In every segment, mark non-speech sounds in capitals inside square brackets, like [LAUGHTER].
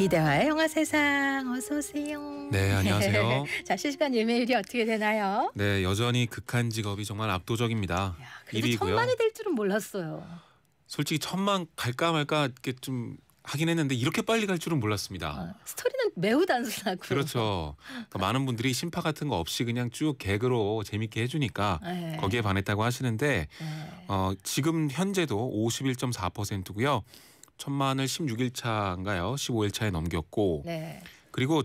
이대화의 영화 세상 어서 오세요. 네 안녕하세요. [LAUGHS] 자 실시간 예매율이 어떻게 되나요? 네 여전히 극한 직업이 정말 압도적입니다. 그래도 1위고요. 천만이 될 줄은 몰랐어요. 솔직히 천만 갈까 말까 이렇게 좀 하긴 했는데 이렇게 빨리 갈 줄은 몰랐습니다. 어, 스토리는 매우 단순하고 그렇죠. [LAUGHS] 많은 분들이 심파 같은 거 없이 그냥 쭉 개그로 재밌게 해주니까 에 네. 거기에 반했다고 하시는데 에 네. 어, 지금 현재도 51.4%고요. 천만을 16일차인가요? 15일차에 넘겼고 네. 그리고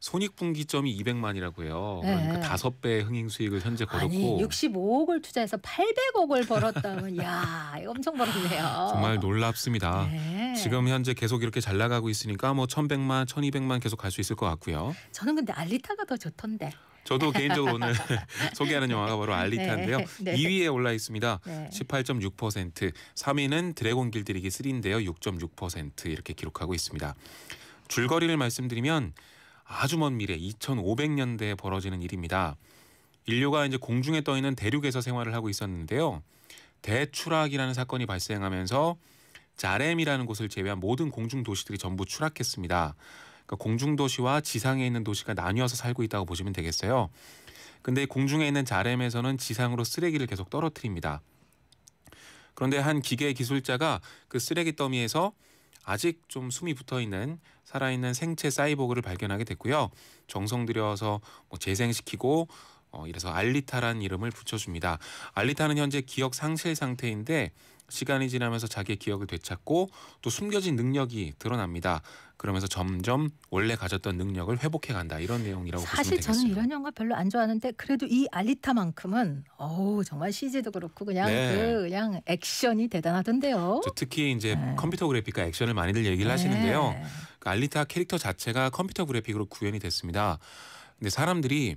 손익분기점이 200만이라고 해요. 그러니까 네. 다섯 배 흥행 수익을 현재 거었고 아니, 65억을 투자해서 800억을 벌었다면 야, 이거 엄청 벌었네요. 정말 놀랍습니다. 네. 지금 현재 계속 이렇게 잘 나가고 있으니까 뭐 1100만, 1200만 계속 갈 수 있을 것 같고요. 저는 근데 알리타가 더 좋던데. 저도 개인적으로 오늘 [LAUGHS] 소개하는 영화가 바로 알리타인데요. 네. 2위에 올라 있습니다. 네. 18.6%. 3위는 드래곤 길들이기 3인데요. 6.6% 이렇게 기록하고 있습니다. 줄거리를 말씀드리면 아주 먼 미래 2500년대에 벌어지는 일입니다. 인류가 이제 공중에 떠 있는 대륙에서 생활을 하고 있었는데요. 대추락이라는 사건이 발생하면서 자렘이라는 곳을 제외한 모든 공중 도시들이 전부 추락했습니다. 그러니까 공중도시와 지상에 있는 도시가 나뉘어서 살고 있다고 보시면 되겠어요. 근데 공중에 있는 자렘에서는 지상으로 쓰레기를 계속 떨어뜨립니다. 그런데 한 기계 기술자가 그 쓰레기 더미에서 아직 좀 숨이 붙어 있는 살아있는 생체 사이보그를 발견하게 됐고요. 정성 들여서 뭐 재생시키고 어, 이래서 알리타라는 이름을 붙여줍니다. 알리타는 현재 기억 상실 상태인데 시간이 지나면서 자기의 기억을 되찾고 또 숨겨진 능력이 드러납니다. 그러면서 점점 원래 가졌던 능력을 회복해 간다 이런 내용이라고 보시면 되겠어요. 사실 저는 이런 영화 별로 안 좋아하는데 그래도 이 알리타만큼은 어 정말 CG도 그렇고 그냥 네. 그 그냥 액션이 대단하던데요. 특히 이제 네. 컴퓨터 그래픽과 액션을 많이들 얘기를 네. 하시는데요. 그 알리타 캐릭터 자체가 컴퓨터 그래픽으로 구현이 됐습니다. 근데 사람들이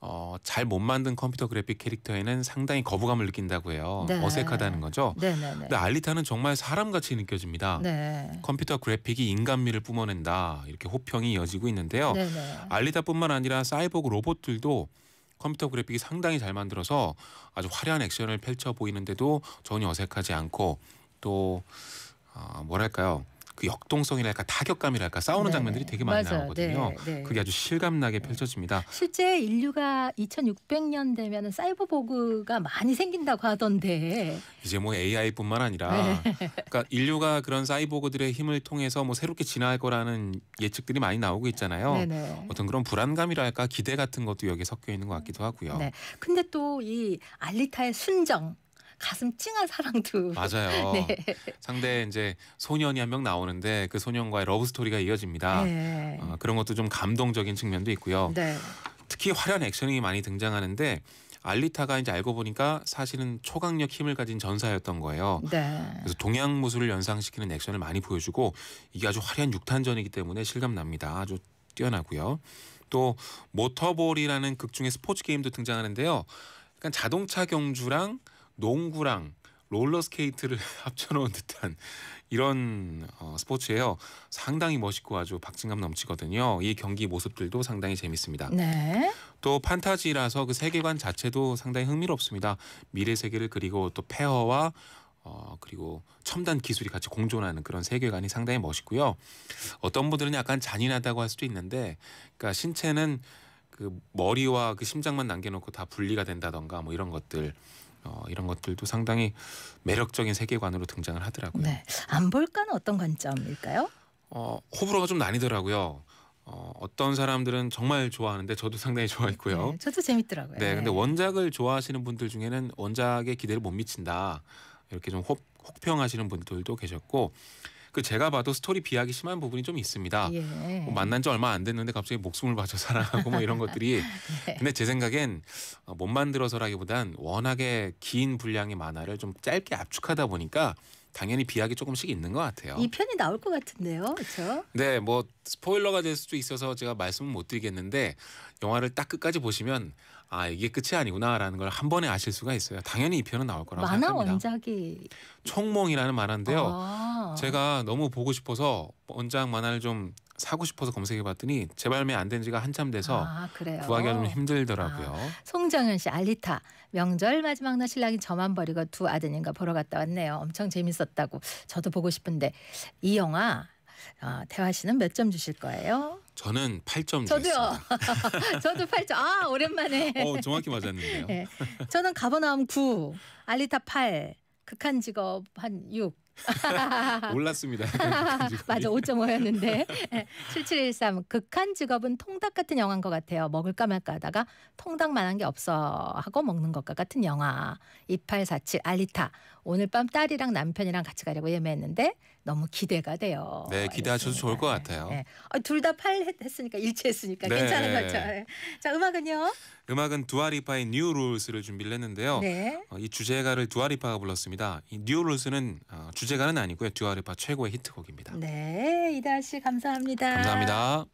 어, 잘 못 만든 컴퓨터 그래픽 캐릭터에는 상당히 거부감을 느낀다고 해요. 네. 어색하다는 거죠. 네네네. 네, 네. 근데 알리타는 정말 사람같이 느껴집니다. 네. 컴퓨터 그래픽이 인간미를 뿜어낸다 이렇게 호평이 이어지고 있는데요. 네네. 네. 알리타뿐만 아니라 사이보그 로봇들도 컴퓨터 그래픽이 상당히 잘 만들어서 아주 화려한 액션을 펼쳐 보이는데도 전혀 어색하지 않고 또 어, 뭐랄까요 그 역동성이랄까 타격감이랄까 싸우는 네. 장면들이 되게 많이 맞아요. 나오거든요. 네, 네. 그게 아주 실감나게 펼쳐집니다. 실제 인류가 2600년 되면 사이버보그가 많이 생긴다고 하던데 이제 뭐 AI뿐만 아니라 네. 그러니까 인류가 그런 사이보그들의 힘을 통해서 뭐 새롭게 진화할 거라는 예측들이 많이 나오고 있잖아요. 네, 네. 어떤 그런 불안감이랄까 기대 같은 것도 여기 섞여 있는 것 같기도 하고요. 근데 또 이 알리타의 순정 가슴 찡한 사랑도 맞아요. [LAUGHS] 네. 상대 이제 소년이 한 명 나오는데 그 소년과의 러브 스토리가 이어집니다. 네. 어, 그런 것도 좀 감동적인 측면도 있고요. 네. 특히 화려한 액션이 많이 등장하는데 알리타가 이제 알고 보니까 사실은 초강력 힘을 가진 전사였던 거예요. 네. 그래서 동양 무술을 연상시키는 액션을 많이 보여주고 이게 아주 화려한 육탄전이기 때문에 실감납니다. 아주 뛰어나고요. 또 모터볼이라는 극 중에 스포츠 게임도 등장하는데요. 약간 자동차 경주랑 농구랑 롤러스케이트를 [LAUGHS] 합쳐놓은 듯한 이런 어, 스포츠예요. 상당히 멋있고 아주 박진감 넘치거든요. 이 경기 모습들도 상당히 재밌습니다. 네. 또 판타지라서 그 세계관 자체도 상당히 흥미롭습니다. 미래 세계를 그리고 또 페어와 어, 그리고 첨단 기술이 같이 공존하는 그런 세계관이 상당히 멋있고요. 어떤 분들은 약간 잔인하다고 할 수도 있는데, 그러니까 신체는 그 머리와 그 심장만 남겨놓고 다 분리가 된다던가 뭐 이런 것들 어, 이런 것들도 상당히 매력적인 세계관으로 등장을 하더라고요. 네. 안 볼까는 어떤 관점일까요? 어, 호불호가 좀 나뉘더라고요. 어, 어떤 사람들은 정말 좋아하는데 저도 상당히 좋아했고요. 네, 저도 재밌더라고요. 네, 근데 네. 원작을 좋아하시는 분들 중에는 원작의 기대를 못 미친다. 이렇게 좀 혹, 평하시는 분들도 계셨고 그 제가 봐도 스토리 비약이 심한 부분이 좀 있습니다. 예. 뭐 만난 지 얼마 안 됐는데 갑자기 목숨을 바쳐 사랑하고 뭐 이런 것들이 예. [LAUGHS] 근데 제 생각엔 어, 못 만들어서라기보단 워낙에 긴 분량의 만화를 좀 짧게 압축하다 보니까 당연히 비약이 조금씩 있는 것 같아요. 이 편이 나올 것 같은데요, 그렇죠? 네, 뭐 스포일러가 될 수도 있어서 제가 말씀은 못 드리겠는데 영화를 딱 끝까지 보시면 아 이게 끝이 아니구나라는 걸 한 번에 아실 수가 있어요. 당연히 이 편은 나올 거라고 만화 생각합니다. 원작이 총몽이라는 만화인데요. 아. 제가 너무 보고 싶어서 원작 만화를 좀 사고 싶어서 검색해봤더니 재발매 안된 지가 한참 돼서 아, 구하기가 좀 힘들더라고요. 아, 송정현 씨 알리타 명절 마지막 날 신랑이 저만 버리고 두 아드님과 보러 갔다 왔네요. 엄청 재밌었다고 저도 보고 싶은데 이 영화 어, 대화 씨는 몇 점 주실 거예요? 저는 8점 저도요. [LAUGHS] 저도 8점. 아 오랜만에. 어 정확히 맞았는데요. 네. 저는 가버 나움 9, 알리타 8, 극한 직업 한 6. 올랐습니다. [LAUGHS] [LAUGHS] 맞아 5.5였는데 7713 예, 극한 직업은 통닭 같은 영화인 것 같아요. 먹을까 말까 하다가 통닭만한 게 없어 하고 먹는 것과 같은 영화 2847 알리타 오늘 밤 딸이랑 남편이랑 같이 가려고 예매했는데 너무 기대가 돼요. 네, 기대하셔도 좋을 것 같아요. 네. 예, 아, 예. 어, 둘다 팔 했으니까 일치했으니까 네. 괜찮은 거죠. 자, 음악은요? 음악은 두아리파의 뉴 룰스를 준비를 했는데요. 네. 어, 이 주제가를 두아리파가 불렀습니다. 이뉴 룰스는 어, 주 주제가는 아니고요. 듀아르파 최고의 히트곡입니다. 네, 이달 씨 감사합니다. 감사합니다.